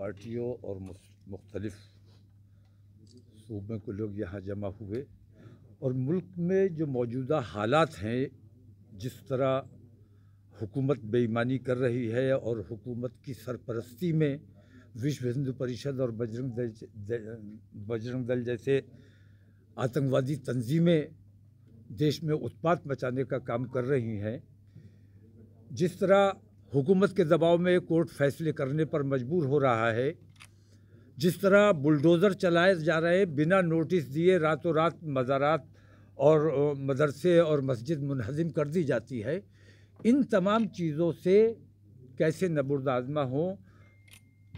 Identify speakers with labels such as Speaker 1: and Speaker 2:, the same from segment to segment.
Speaker 1: पार्टियों और मुख्तलफ़ सूबे के लोग यहाँ जमा हुए और मुल्क में जो मौजूदा हालात हैं जिस तरह हुकूमत बेईमानी कर रही है और हुकूमत की सरपरस्ती में विश्व हिंदू परिषद और बजरंग दल बजरंग दल जैसे आतंकवादी तंजीमें देश में उत्पात मचाने का काम कर रही हैं जिस तरह हुकूमत के दबाव में कोर्ट फैसले करने पर मजबूर हो रहा है जिस तरह बुलडोज़र चलाए जा रहे बिना नोटिस दिए रातों रात मज़ारात और मदरसे और मस्जिद मुनहजम कर दी जाती है इन तमाम चीज़ों से कैसे नबरदाजमा हो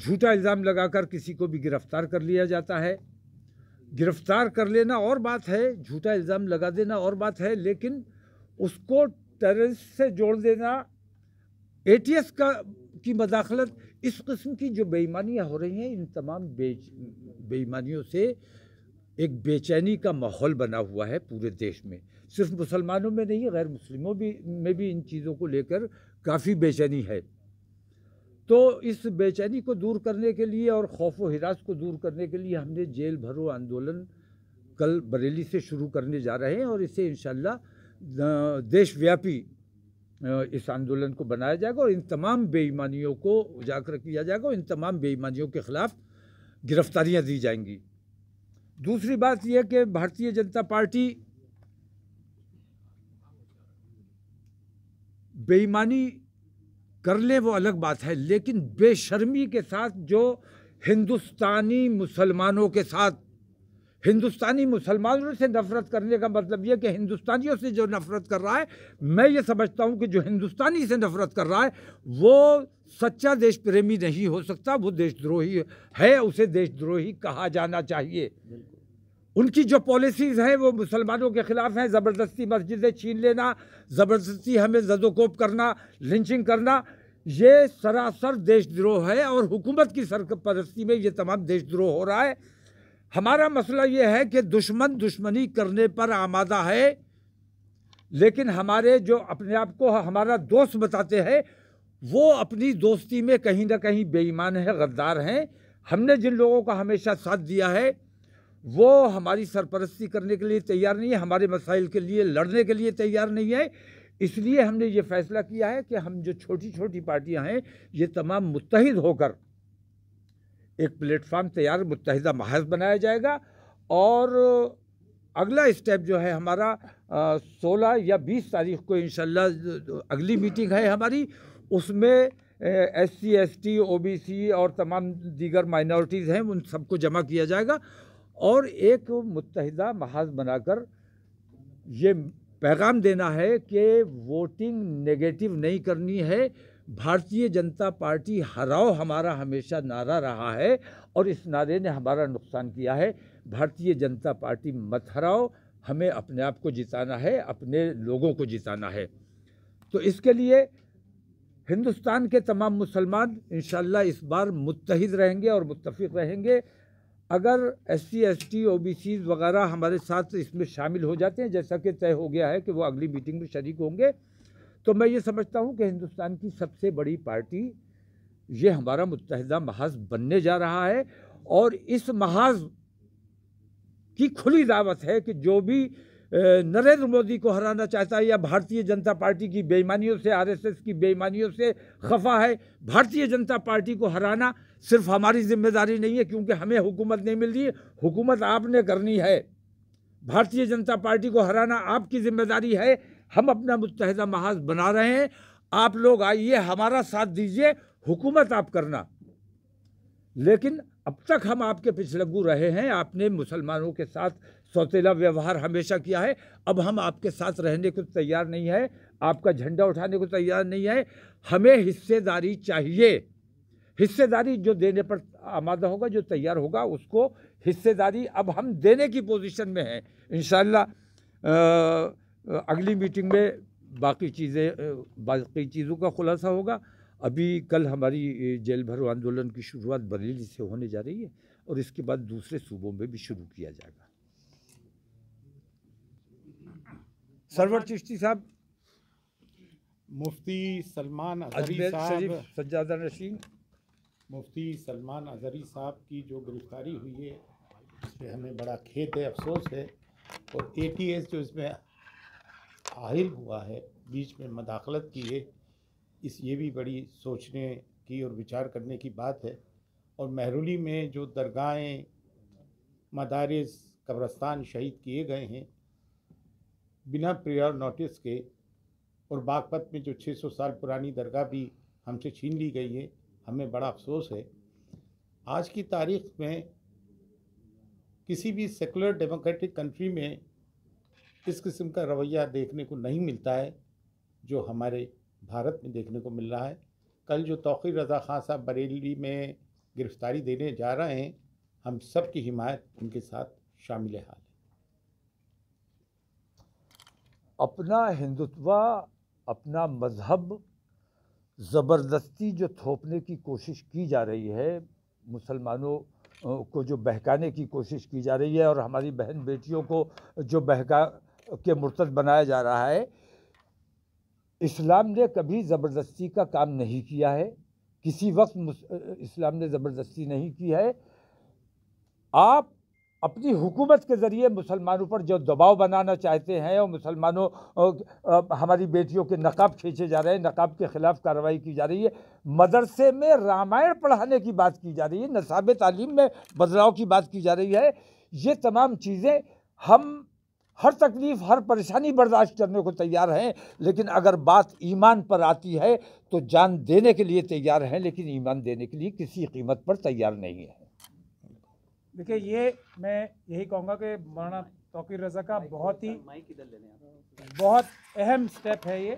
Speaker 1: झूठा इल्ज़ाम लगाकर किसी को भी गिरफ़्तार कर लिया जाता है गिरफ़्तार कर लेना और बात है झूठा इल्ज़ाम लगा देना और बात है लेकिन उसको टेरिस से जोड़ देना एटीएस का की मदाखलत इस किस्म की जो बेईमानियाँ हो रही हैं इन तमाम बे बेईमानियों से एक बेचैनी का माहौल बना हुआ है पूरे देश में सिर्फ मुसलमानों में नहीं गैर मुस्लिमों भी में भी इन चीज़ों को लेकर काफ़ी बेचैनी है तो इस बेचैनी को दूर करने के लिए और खौफ व हिरास को दूर करने के लिए हमने जेल भरो आंदोलन कल बरेली से शुरू करने जा रहे हैं और इसे इन देशव्यापी इस आंदोलन को बनाया जाएगा और इन तमाम बेईमानियों को उजागर किया जाएगा और इन तमाम बेईमानियों के ख़िलाफ़ गिरफ्तारियां दी जाएंगी दूसरी बात यह कि भारतीय जनता पार्टी बेईमानी कर ले वो अलग बात है लेकिन बेशर्मी के साथ जो हिंदुस्तानी मुसलमानों के साथ हिंदुस्तानी मुसलमानों से नफरत करने का मतलब यह कि हिंदुस्तानियों से जो नफरत कर रहा है मैं ये समझता हूँ कि जो हिंदुस्तानी से नफरत कर रहा है वो सच्चा देश प्रेमी नहीं हो सकता वो देशद्रोही है उसे देशद्रोही कहा जाना चाहिए उनकी जो पॉलिसीज़ हैं वो मुसलमानों के ख़िलाफ़ हैं ज़बरदस्ती मस्जिदें छीन लेना ज़बरदस्ती हमें जदोकोप करना लिंचिंग करना ये सरासर देशद्रोह है और हुकूमत की सरपरस्ती में ये तमाम देशद्रोह हो रहा है हमारा मसला ये है कि दुश्मन दुश्मनी करने पर आमादा है लेकिन हमारे जो अपने आप को हमारा दोस्त बताते हैं वो अपनी दोस्ती में कहीं ना कहीं बेईमान है गद्दार हैं हमने जिन लोगों का हमेशा साथ दिया है वो हमारी सरपरस्ती करने के लिए तैयार नहीं है हमारे मसाइल के लिए लड़ने के लिए तैयार नहीं है इसलिए हमने ये फैसला किया है कि हम जो छोटी छोटी पार्टियां हैं ये तमाम मुतहद होकर एक प्लेटफार्म तैयार मुतहदा महज बनाया जाएगा और अगला स्टेप जो है हमारा सोलह या बीस तारीख को इन अगली मीटिंग है हमारी उसमें S C S T O B C और तमाम दीगर माइनॉरिटीज़ हैं उन सबको जमा किया जाएगा और एक मुतहदा महाज बनाकर ये पैगाम देना है कि वोटिंग नेगेटिव नहीं करनी है भारतीय जनता पार्टी हराओ हमारा हमेशा नारा रहा है और इस नारे ने हमारा नुकसान किया है भारतीय जनता पार्टी मत हराओ हमें अपने आप को जिताना है अपने लोगों को जिताना है तो इसके लिए हिंदुस्तान के तमाम मुसलमान इन इस बार मुतहद रहेंगे और मुतफ़ रहेंगे अगर S C S T O B C वगैरह हमारे साथ इसमें शामिल हो जाते हैं जैसा कि तय हो गया है कि वो अगली मीटिंग में शरीक होंगे तो मैं ये समझता हूँ कि हिंदुस्तान की सबसे बड़ी पार्टी ये हमारा मुतहदा महाज बनने जा रहा है और इस महाज की खुली दावत है कि जो भी नरेंद्र मोदी को हराना चाहता है या भारतीय जनता पार्टी की बेईमानियों से आरएसएस की बेईमानियों से खफा है भारतीय जनता पार्टी को हराना सिर्फ हमारी जिम्मेदारी नहीं है क्योंकि हमें हुकूमत नहीं मिल रही हुकूमत आपने करनी है भारतीय जनता पार्टी को हराना आपकी जिम्मेदारी है हम अपना मुतहदा महाज बना रहे हैं आप लोग आइए हमारा साथ दीजिए हुकूमत आप करना लेकिन अब तक हम आपके पिछलगू रहे हैं आपने मुसलमानों के साथ सौतेला व्यवहार हमेशा किया है अब हम आपके साथ रहने को तैयार नहीं है आपका झंडा उठाने को तैयार नहीं है हमें हिस्सेदारी चाहिए हिस्सेदारी जो देने पर आमादा होगा जो तैयार होगा उसको हिस्सेदारी अब हम देने की पोजीशन में हैं इन अगली मीटिंग में बाकी चीज़ें बाकी चीज़ों का खुलासा होगा अभी कल हमारी जेल भरो आंदोलन की शुरुआत बरेली से होने जा रही है और इसके बाद दूसरे सूबों में भी शुरू किया जाएगा सरवर चिश्ती साहब मुफ्ती सलमान सज्जादा नशीन मुफ्ती
Speaker 2: सलमान अजहरी साहब की जो गिरफ्तारी हुई है उससे हमें बड़ा खेद है अफसोस है और ए जो इसमें हाहिल हुआ है बीच में मदाखलत की है इस ये भी बड़ी सोचने की और विचार करने की बात है और महरूली में जो दरगाहें मदारस कब्रस्तान शहीद किए गए हैं बिना प्रेयर नोटिस के और बागपत में जो 600 साल पुरानी दरगाह भी हमसे छीन ली गई है हमें बड़ा अफसोस है आज की तारीख में किसी भी सेकुलर डेमोक्रेटिक कंट्री में इस किस्म का रवैया देखने को नहीं मिलता है जो हमारे भारत में देखने को मिल रहा है कल जो तोक़ी रज़ा खां साहब बरेली में गिरफ़्तारी देने जा रहे हैं हम सब की हिमायत उनके साथ शामिल हाल है
Speaker 1: अपना हिंदुत्व अपना मज़हब ज़बरदस्ती जो थोपने की कोशिश की जा रही है मुसलमानों को जो बहकाने की कोशिश की जा रही है और हमारी बहन बेटियों को जो बहका के मुर्तद बनाया जा रहा है इस्लाम ने कभी ज़बरदस्ती का काम नहीं किया है किसी वक्त इस्लाम ने ज़बरदस्ती नहीं की है आप अपनी हुकूमत के ज़रिए मुसलमानों पर जो दबाव बनाना चाहते हैं और मुसलमानों हमारी बेटियों के नकाब खींचे जा रहे हैं नकाब के ख़िलाफ़ कार्रवाई की जा रही है मदरसे में रामायण पढ़ाने की बात की जा रही है नसाब तालीम में बदलाव की बात की जा रही है ये तमाम चीज़ें हम हर तकलीफ हर परेशानी बर्दाश्त करने को तैयार हैं लेकिन अगर बात ईमान पर आती है तो जान देने के लिए तैयार हैं लेकिन ईमान देने के लिए किसी कीमत पर तैयार नहीं है
Speaker 3: देखिए ये मैं यही कहूँगा कि मौलाना तोकीर रजा का बहुत ही बहुत अहम स्टेप है ये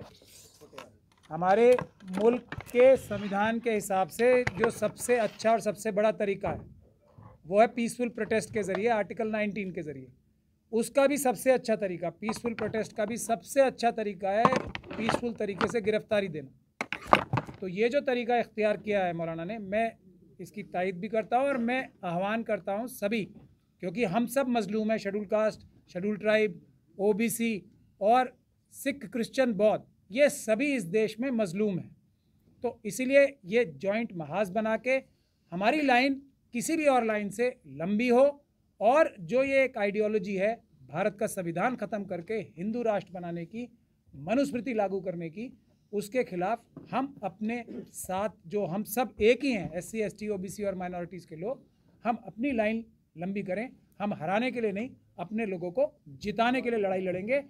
Speaker 3: हमारे मुल्क के संविधान के हिसाब से जो सबसे अच्छा और सबसे बड़ा तरीका है वो है पीसफुल प्रोटेस्ट के ज़रिए आर्टिकल 19 के ज़रिए उसका भी सबसे अच्छा तरीका पीसफुल प्रोटेस्ट का भी सबसे अच्छा तरीका है पीसफुल तरीके से गिरफ्तारी देना तो ये जो तरीका इख्तियार किया है मौलाना ने मैं इसकी तायद भी करता हूँ और मैं आह्वान करता हूँ सभी क्योंकि हम सब मजलूम हैं schedule caste schedule tribe OBC और सिख क्रिश्चियन बौद्ध ये सभी इस देश में मजलूम हैं तो इसीलिए ये जॉइंट महाज बना के हमारी लाइन किसी भी और लाइन से लंबी हो और जो ये एक आइडियोलॉजी है भारत का संविधान खत्म करके हिंदू राष्ट्र बनाने की मनुस्मृति लागू करने की उसके खिलाफ हम अपने साथ जो हम सब एक ही हैं S C S T O B C और माइनॉरिटीज़ के लोग हम अपनी लाइन लंबी करें हम हराने के लिए नहीं अपने लोगों को जिताने के लिए लड़ाई लड़ेंगे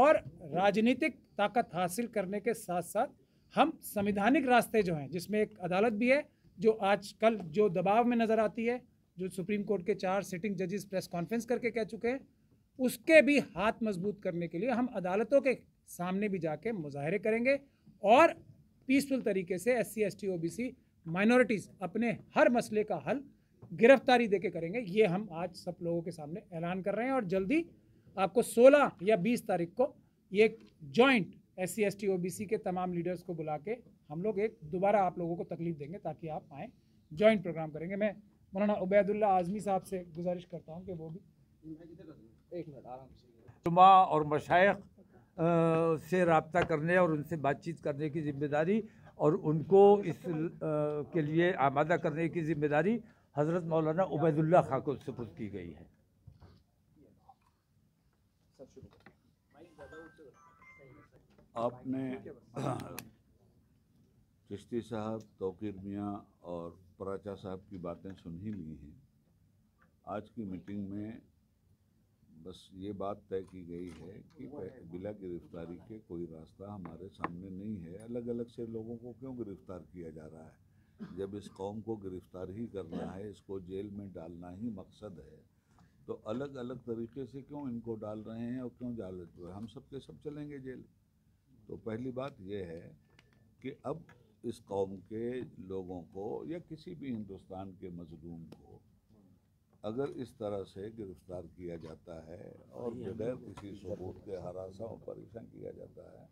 Speaker 3: और राजनीतिक ताकत हासिल करने के साथ साथ हम संविधानिक रास्ते जो हैं जिसमें एक अदालत भी है जो आजकल जो दबाव में नज़र आती है जो सुप्रीम कोर्ट के चार सिटिंग जजेस प्रेस कॉन्फ्रेंस करके कह चुके हैं उसके भी हाथ मजबूत करने के लिए हम अदालतों के सामने भी जाके मुजाहरे करेंगे और पीसफुल तरीके से S C S T O B C minorities अपने हर मसले का हल गिरफ्तारी देके करेंगे ये हम आज सब लोगों के सामने ऐलान कर रहे हैं और जल्दी आपको 16 या 20 तारीख को ये joint S C S T O B C के तमाम लीडर्स को बुला के हम लोग एक दोबारा आप लोगों को तकलीफ देंगे ताकि आप आएँ जॉइंट प्रोग्राम करेंगे मैं मौलाना उबैदुल्ला आज़मी साहब से गुजारिश करता हूँ कि वो
Speaker 4: भी
Speaker 1: एक मिनट आराम और मशाइ से रबता करने और उनसे बातचीत करने की ज़िम्मेदारी और उनको इस के लिए आमादा करने की ज़िम्मेदारी हज़रत मौलाना उबैदुल्ला खां को सपुर की गई है
Speaker 5: आपने चिश्ती साहब तोकीर मियाँ और प्राचा साहब की बातें सुन ही ली हैं आज की मीटिंग में बस ये बात तय की गई है कि बिला गिरफ्तारी के कोई रास्ता हमारे सामने नहीं है अलग अलग से लोगों को क्यों गिरफ्तार किया जा रहा है जब इस कौम को गिरफ्तार ही करना है इसको जेल में डालना ही मकसद है तो अलग अलग तरीके से क्यों इनको डाल रहे हैं और क्यों डाल रहे हम सब के सब चलेंगे जेल तो पहली बात यह है कि अब इस कौम के लोगों को या किसी भी हिंदुस्तान के मजलूम को अगर इस तरह से गिरफ्तार किया जाता है और बगैर किसी सबूत के हरासा और परेशान किया जाता है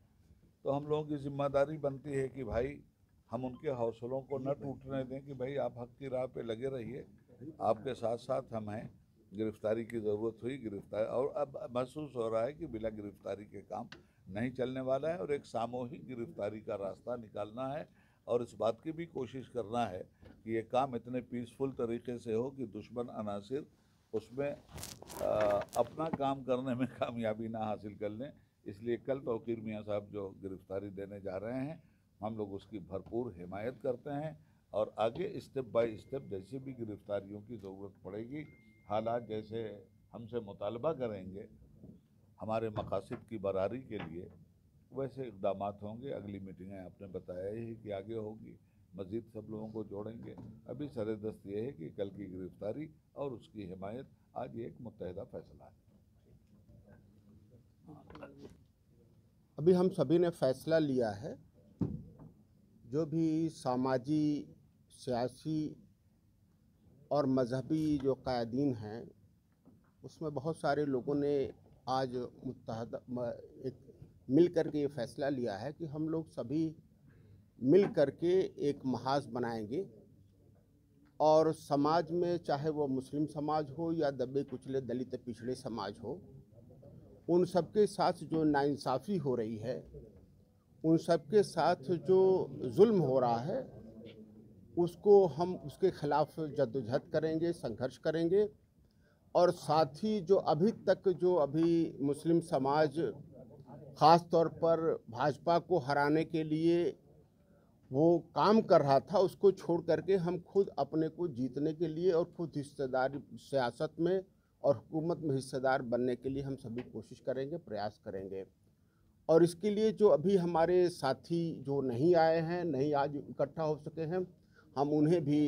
Speaker 5: तो हम लोगों की जिम्मेदारी बनती है कि भाई हम उनके हौसलों को न टूटने दें कि भाई आप हक की राह पे लगे रहिए आपके साथ साथ हम हैं गिरफ्तारी की ज़रूरत हुई गिरफ्तार और अब महसूस हो रहा है कि बिना गिरफ्तारी के काम नहीं चलने वाला है और एक सामूहिक गिरफ्तारी का रास्ता निकालना है और इस बात की भी कोशिश करना है कि ये काम इतने पीसफुल तरीके से हो कि दुश्मन अनासर उसमें आ, अपना काम करने में कामयाबी ना हासिल कर लें इसलिए कल तोकीर मियाँ साहब जो गिरफ्तारी देने जा रहे हैं हम लोग उसकी भरपूर हिमायत करते हैं और आगे स्टेप बाय स्टेप जैसे भी गिरफ्तारियों की ज़रूरत पड़ेगी हालात जैसे हमसे मुतालबा करेंगे हमारे मकासद की बरारी के लिए वैसे इकदाम होंगे अगली मीटिंगें आपने बताया ही कि आगे होगी मज़ीद सब लोगों को जोड़ेंगे अभी सर दस्त है कि कल की गिरफ्तारी और उसकी हिमायत आज एक मुतहदा फैसला है
Speaker 4: अभी हम सभी ने फैसला लिया है जो भी सामाजी सियासी और मजहबी जो कायदीन हैं उसमें बहुत सारे लोगों ने आज मुतहद एक मिल कर के ये फैसला लिया है कि हम लोग सभी मिल कर के एक महाज बनाएंगे और समाज में चाहे वो मुस्लिम समाज हो या दबे कुचले दलित पिछड़े समाज हो उन सबके साथ जो नाइंसाफ़ी हो रही है उन सबके साथ जो जुल्म हो रहा है उसको हम उसके ख़िलाफ़ जद्दोजहद करेंगे संघर्ष करेंगे और साथ ही जो अभी तक जो अभी मुस्लिम समाज ख़ास तौर पर भाजपा को हराने के लिए वो काम कर रहा था उसको छोड़ करके हम खुद अपने को जीतने के लिए और खुद हिस्सेदारी सियासत में और हुकूमत में हिस्सेदार बनने के लिए हम सभी कोशिश करेंगे प्रयास करेंगे और इसके लिए जो अभी हमारे साथी जो नहीं आए हैं नहीं आज इकट्ठा हो सके हैं हम उन्हें भी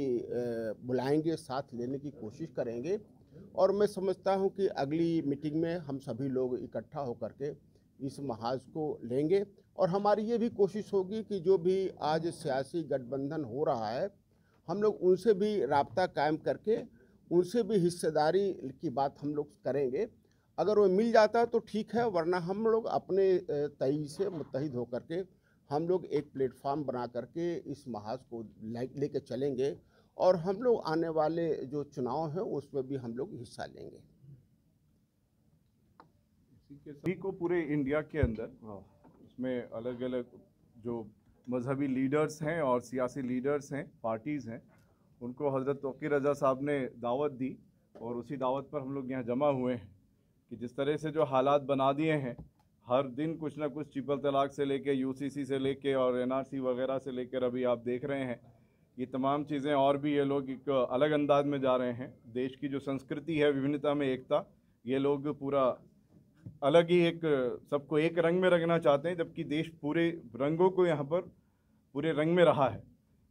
Speaker 4: बुलाएंगे साथ लेने की कोशिश करेंगे और मैं समझता हूं कि अगली मीटिंग में हम सभी लोग इकट्ठा होकर के इस महाज को लेंगे और हमारी ये भी कोशिश होगी कि जो भी आज सियासी गठबंधन हो रहा है हम लोग उनसे भी रबता कायम करके उनसे भी हिस्सेदारी की बात हम लोग करेंगे अगर वो मिल जाता है तो ठीक है वरना हम लोग अपने तई से मुतहद होकर के हम लोग एक प्लेटफार्म बना करके इस महाज को लेके चलेंगे और हम लोग आने वाले जो चुनाव हैं उसमें भी हम लोग हिस्सा लेंगे
Speaker 6: सभी को पूरे इंडिया के अंदर उसमें अलग अलग जो मजहबी लीडर्स हैं और सियासी लीडर्स हैं पार्टीज़ हैं उनको हज़रत तोक़ी रजा साहब ने दावत दी और उसी दावत पर हम लोग यहाँ जमा हुए हैं कि जिस तरह से जो हालात बना दिए हैं हर दिन कुछ ना कुछ चिपल तलाक से लेके यूसीसी से लेके और एनआरसी वगैरह से लेकर अभी आप देख रहे हैं ये तमाम चीज़ें और भी ये लोग एक अलग अंदाज में जा रहे हैं देश की जो संस्कृति है विभिन्नता में एकता ये लोग पूरा अलग ही एक सबको एक रंग में रखना चाहते हैं जबकि देश पूरे रंगों को यहाँ पर पूरे रंग में रहा है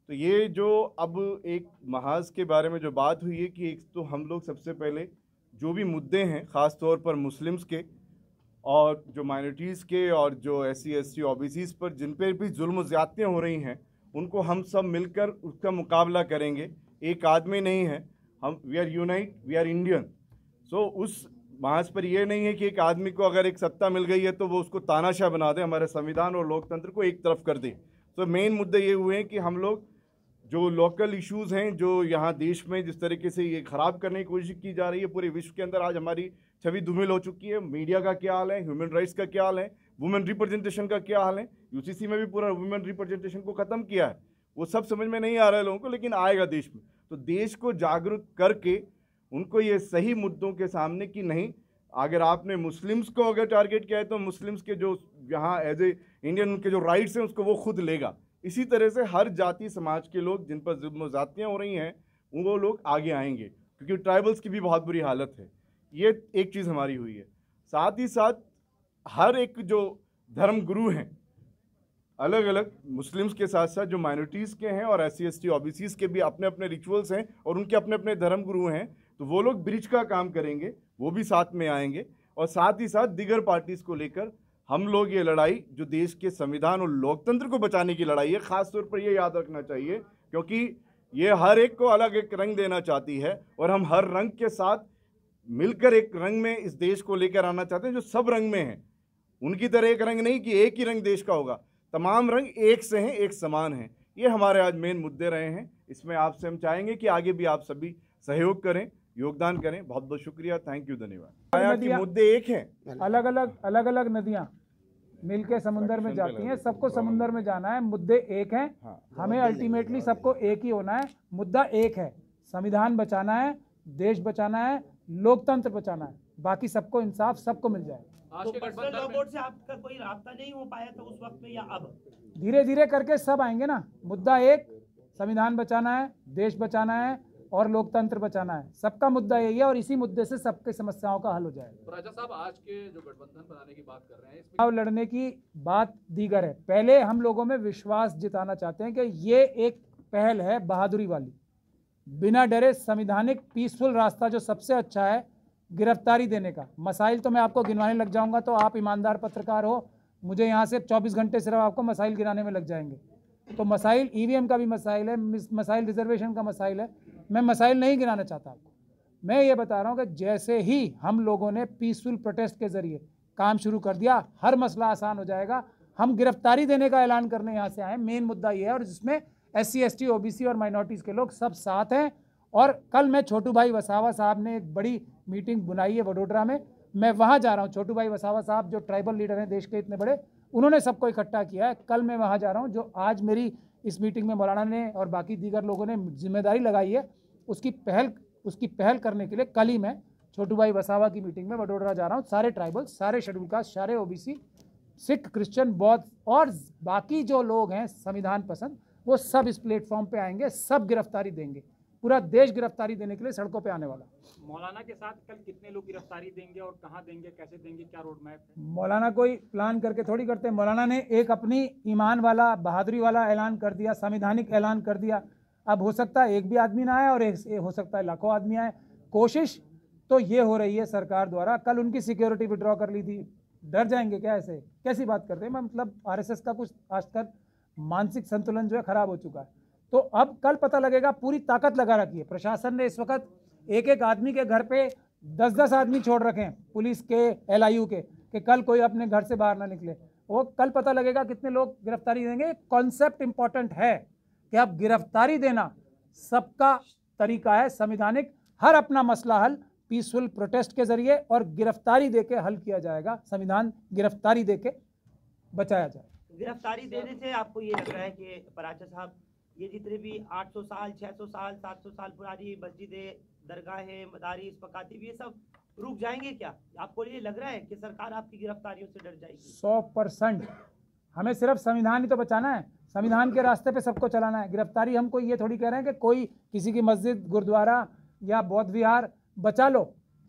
Speaker 6: तो ये जो अब एक महाज के बारे में जो बात हुई है कि एक तो हम लोग सबसे पहले जो भी मुद्दे हैं ख़ास तौर पर मुस्लिम्स के और जो माइनॉरिटीज़ के और जो एस सी एस सी पर जिन पर भी जुल्म ज़्यादतियाँ हो रही हैं उनको हम सब मिलकर उसका मुकाबला करेंगे एक आदमी नहीं है हम we are unite we are Indian so उस महाज पर यह नहीं है कि एक आदमी को अगर एक सत्ता मिल गई है तो वो उसको तानाशाह बना दे हमारे संविधान और लोकतंत्र को एक तरफ कर दे तो मेन मुद्दे ये हुए हैं कि हम लोग जो लोकल इश्यूज हैं जो यहाँ देश में जिस तरीके से ये ख़राब करने की कोशिश की जा रही है पूरे विश्व के अंदर आज हमारी छवि धूमिल हो चुकी है मीडिया का क्या हाल है ह्यूमन राइट्स का क्या हाल है वुमेन रिप्रेजेंटेशन का क्या हाल है यूसीसी में भी पूरा वुमेन रिप्रेजेंटेशन को ख़त्म किया है वो सब समझ में नहीं आ रहा है लोगों को लेकिन आएगा देश में तो देश को जागरूक करके उनको ये सही मुद्दों के सामने कि नहीं अगर आपने मुस्लिम्स को अगर टारगेट किया है तो मुस्लिम्स के जो यहाँ एज ए इंडियन उनके जो राइट्स हैं उसको वो खुद लेगा इसी तरह से हर जाति समाज के लोग जिन पर जुल्म ज़ातियाँ हो रही हैं वो लोग आगे आएंगे क्योंकि ट्राइबल्स की भी बहुत बुरी हालत है ये एक चीज़ हमारी हुई है साथ ही साथ हर एक जो धर्म गुरु हैं अलग अलग मुस्लिम्स के साथ साथ जो माइनॉरिटीज़ के हैं और एस सी एस टी के भी अपने अपने रिचुअल्स हैं और उनके अपने अपने धर्म गुरु हैं तो वो लोग ब्रिज का काम करेंगे वो भी साथ में आएंगे और साथ ही साथ दिगर पार्टीज को लेकर हम लोग ये लड़ाई जो देश के संविधान और लोकतंत्र को बचाने की लड़ाई है खासतौर पर ये याद रखना चाहिए क्योंकि ये हर एक को अलग एक रंग देना चाहती है और हम हर रंग के साथ मिलकर एक रंग में इस देश को लेकर आना चाहते हैं जो सब रंग में हैं उनकी तरह एक रंग नहीं कि एक ही रंग देश का होगा तमाम रंग एक से हैं एक समान हैं ये हमारे आज मेन मुद्दे रहे हैं इसमें आपसे हम चाहेंगे कि आगे भी आप सभी सहयोग करें योगदान करें बहुत बहुत शुक्रिया थैंक यू धन्यवाद मुद्दे एक
Speaker 3: हैं अलग अलग अलग अलग नदियाँ मिलके समुद्र में जाती हैं सबको समुद्र में जाना है मुद्दे एक हैं
Speaker 1: हाँ। हमें अल्टीमेटली
Speaker 3: सबको एक ही होना है मुद्दा एक है संविधान बचाना है देश बचाना है लोकतंत्र बचाना है बाकी सबको इंसाफ सबको मिल जाए
Speaker 1: तो से आपका कोई रास्ता नहीं हो पाया था तो उस वक्त में या अब
Speaker 3: धीरे धीरे करके सब आएंगे ना मुद्दा एक संविधान बचाना है देश बचाना है और लोकतंत्र बचाना है सबका मुद्दा यही है और इसी मुद्दे से सबके समस्याओं का हल हो जाएगा
Speaker 6: राजा साहब आज के जो गठबंधन बनाने की बात कर रहे हैं चुनाव
Speaker 3: लड़ने की बात दीगर है पहले हम लोगों में विश्वास जिताना चाहते हैं कि ये एक पहल है बहादुरी वाली बिना डरे संविधानिक पीसफुल रास्ता जो सबसे अच्छा है गिरफ्तारी देने का मसाइल तो मैं आपको गिनवाने लग जाऊंगा तो आप ईमानदार पत्रकार हो मुझे यहाँ से 24 घंटे सिर्फ आपको मसाइल गिराने में लग जाएंगे तो मसाइल ईवीएम का भी मसाइल है मसाइल रिजर्वेशन का मसाइल है मैं मसाइल नहीं गिनाना चाहता आपको मैं ये बता रहा हूँ कि जैसे ही हम लोगों ने पीसफुल प्रोटेस्ट के ज़रिए काम शुरू कर दिया हर मसला आसान हो जाएगा हम गिरफ्तारी देने का ऐलान करने यहाँ से आए मेन मुद्दा ये है और जिसमें S C S T O B C और माइनॉरिटीज़ के लोग सब साथ हैं और कल मैं छोटू भाई वसावा साहब ने एक बड़ी मीटिंग बुलाई है वडोदरा में मैं वहाँ जा रहा हूँ छोटू भाई वसावा साहब जो ट्राइबल लीडर हैं देश के इतने बड़े उन्होंने सबको इकट्ठा किया है कल मैं वहाँ जा रहा हूँ जो आज मेरी इस मीटिंग में मौलाना ने और बाकी दीगर लोगों ने जिम्मेदारी लगाई है उसकी पहल उसकी पहल करने के लिए कल ही मैं छोटू भाई वसावा की मीटिंग में वडोदरा जा रहा हूँ सारे ट्राइबल सारे शेड्यूल कास्ट सारे ओ सिख क्रिश्चियन बौद्ध और बाकी जो लोग हैं संविधान पसंद वो सब इस प्लेटफॉर्म पर आएंगे सब गिरफ्तारी देंगे पूरा देश गिरफ्तारी देने के लिए सड़कों पे आने वाला मौलाना के साथ कल कितने लोग गिरफ्तारी देंगे और कहाँ देंगे कैसे देंगे क्या रोड मैप मौलाना कोई प्लान करके थोड़ी करते हैं मौलाना ने एक अपनी ईमान वाला बहादुरी वाला ऐलान कर दिया संविधानिक ऐलान कर दिया अब हो सकता है एक भी आदमी ना आए और एक हो सकता है लाखों आदमी आए कोशिश तो ये हो रही है सरकार द्वारा कल उनकी सिक्योरिटी विड्रॉ कर ली थी डर जाएंगे क्या ऐसे कैसी बात करते हैं मतलब आरएसएस का कुछ आज मानसिक संतुलन जो है खराब हो चुका है तो अब कल पता लगेगा पूरी ताकत लगा रखी है प्रशासन ने इस वक्त एक एक आदमी के घर पे दस दस आदमी छोड़ रखे हैं पुलिस के एल के कि कल कोई अपने घर से बाहर ना निकले वो कल पता लगेगा कितने लोग गिरफ्तारी देंगे कॉन्सेप्ट इम्पॉर्टेंट है कि अब गिरफ्तारी देना सबका तरीका है संविधानिक हर अपना मसला हल पीसफुल प्रोटेस्ट के जरिए और गिरफ्तारी देके हल किया जाएगा संविधान गिरफ्तारी देके बचाया जाएगा
Speaker 1: गिरफ्तारी देने से आपको ये लग रहा है कि पराचा साहब ये जितने भी 800 साल 600 साल 700 साल पुरानी मस्जिदें दरगाहें मदारिस मकातिब ये सब रुक जाएंगे क्या आपको ये लग रहा है कि सरकार आपकी गिरफ्तारियों से डर जाएगी
Speaker 3: सौ परसेंट हमें सिर्फ संविधान ही तो बचाना है संविधान के रास्ते पे सबको चलाना है गिरफ्तारी हमको ये थोड़ी कह रहे हैं कि कोई किसी की मस्जिद गुरुद्वारा या बौद्ध विहार बचा लो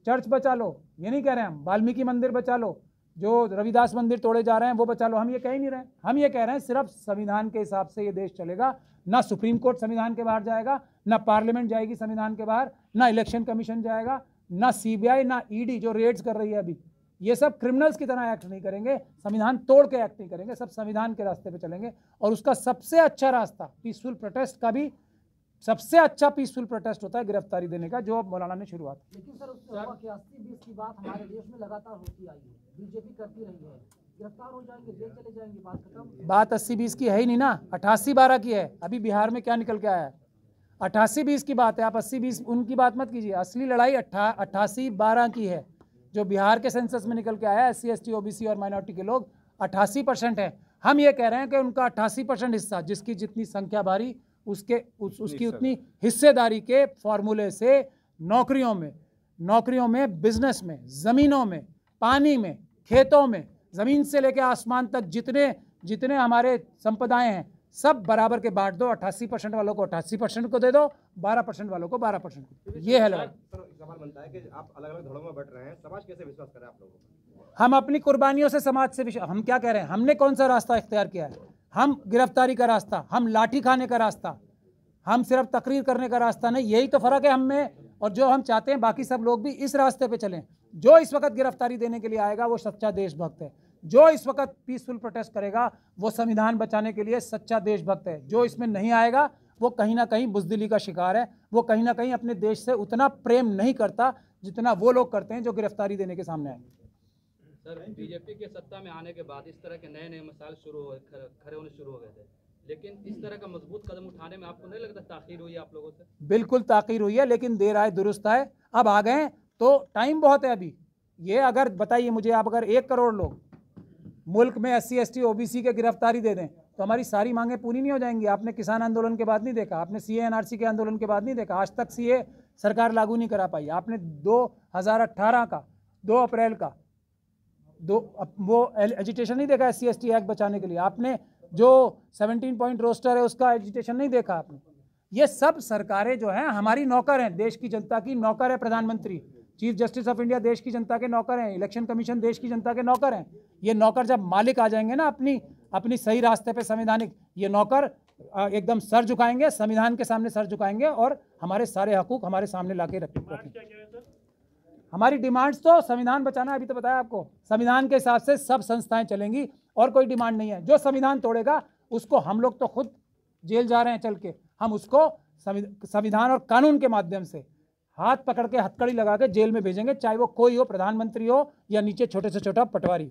Speaker 3: चर्च बचा लो ये नहीं कह रहे हैं हम वाल्मीकि मंदिर बचा लो जो रविदास मंदिर तोड़े जा रहे हैं वो बचा लो हम ये कह ही नहीं रहे हम ये कह रहे हैं सिर्फ संविधान के हिसाब से ये देश चलेगा ना सुप्रीम कोर्ट संविधान के बाहर जाएगा ना पार्लियामेंट जाएगी संविधान के बाहर ना इलेक्शन कमीशन जाएगा ना सीबीआई ना ईडी e जो रेड्स कर रही है अभी ये सब क्रिमिनल्स की तरह एक्ट नहीं करेंगे संविधान तोड़ के एक्ट नहीं करेंगे सब संविधान के रास्ते पे चलेंगे और उसका सबसे अच्छा रास्ता पीसफुल प्रोटेस्ट का भी सबसे अच्छा पीसफुल प्रोटेस्ट होता है गिरफ्तारी देने का जो अब मौलाना ने शुरुआत लेकिन सर की बात हमारे देश में लगातार होती आई है बीजेपी करती रही है हो जाएंगे बात अस्सी बीस की है ही नहीं ना अठासी बारह की है अभी बिहार में क्या निकल के आया है अट्ठासी बीस की बात है आप अस्सी बीस उनकी बात मत कीजिए असली लड़ाई अट्ठा अट्ठासी बारह की है जो बिहार के सेंसस में निकल के आया है एस सी एस और माइनॉरिटी के लोग अट्ठासी परसेंट है हम ये कह रहे हैं कि उनका अट्ठासी परसेंट हिस्सा जिसकी जितनी संख्या भारी उसके उस, उसकी उतनी हिस्सेदारी के फॉर्मूले से नौकरियों में नौकरियों में बिजनेस में ज़मीनों में पानी में खेतों में ज़मीन से लेकर आसमान तक जितने जितने हमारे संपदाएं हैं सब बराबर के बांट दो अट्ठासी परसेंट वालों को अट्ठासी परसेंट को दे दो बारह परसेंट वालों को बारह परसेंट को ये है सवाल करें हम अपनी कुर्बानियों से समाज से विश्वास हम क्या कह रहे हैं हमने कौन सा रास्ता इख्तियार किया है हम गिरफ्तारी का रास्ता हम लाठी खाने का रास्ता हम सिर्फ तकरीर करने का रास्ता नहीं यही तो फ़र्क है हम में और जो हम चाहते हैं बाकी सब लोग भी इस रास्ते पे चलें जो इस वक्त गिरफ्तारी देने के लिए आएगा वो सच्चा देशभक्त है जो इस वक्त पीसफुल प्रोटेस्ट करेगा वो संविधान बचाने के लिए सच्चा देशभक्त है जो इसमें नहीं आएगा वो कहीं ना कहीं बुजदिली का शिकार है वो कहीं ना कहीं अपने देश से उतना प्रेम नहीं करता जितना वो लोग करते हैं जो गिरफ्तारी देने के सामने आएंगे सर बीजेपी के सत्ता में आने के बाद इस तरह के नए नए मसाल शुरू हो खड़े होने शुरू हो गए थे
Speaker 1: लेकिन इस तरह का मजबूत कदम उठाने में आपको नहीं लगता ताखिर हुई आप लोगों से
Speaker 3: बिल्कुल ताखिर हुई है लेकिन देर आए दुरुस्त आए अब आ गए तो टाइम बहुत है अभी ये अगर बताइए मुझे आप अगर एक करोड़ लोग मुल्क में S C S T O B C के गिरफ्तारी दे दें तो हमारी सारी मांगें पूरी नहीं हो जाएंगी आपने किसान आंदोलन के बाद नहीं देखा आपने सी एन आर सी के आंदोलन के बाद नहीं देखा आज तक सी ए सरकार लागू नहीं करा पाई आपने दो हज़ार अट्ठारह का दो अप्रैल का दो वो एजिटेशन नहीं देखा S C S T act बचाने के लिए आपने जो सेवनटीन पॉइंट रोस्टर है उसका एजिटेशन नहीं देखा आपने ये सब सरकारें जो हैं हमारी नौकर हैं देश की जनता की नौकर है प्रधानमंत्री चीफ जस्टिस ऑफ इंडिया देश की जनता के नौकर हैं इलेक्शन कमीशन देश की जनता के नौकर हैं ये नौकर जब मालिक आ जाएंगे ना अपनी अपनी सही रास्ते पे संवैधानिक ये नौकर एकदम सर झुकाएंगे संविधान के सामने सर झुकाएंगे और हमारे सारे हकूक हमारे सामने ला के रखेंगे हमारी डिमांड्स तो संविधान बचाना अभी तो बताया आपको संविधान के हिसाब से सब संस्थाएं चलेंगी और कोई डिमांड नहीं है जो संविधान तोड़ेगा उसको हम लोग तो खुद जेल जा रहे हैं चल के हम उसको संविधान और कानून के माध्यम से हाथ पकड़ के हथकड़ी लगा के जेल में भेजेंगे चाहे वो कोई हो प्रधानमंत्री हो या नीचे छोटे से छोटा पटवारी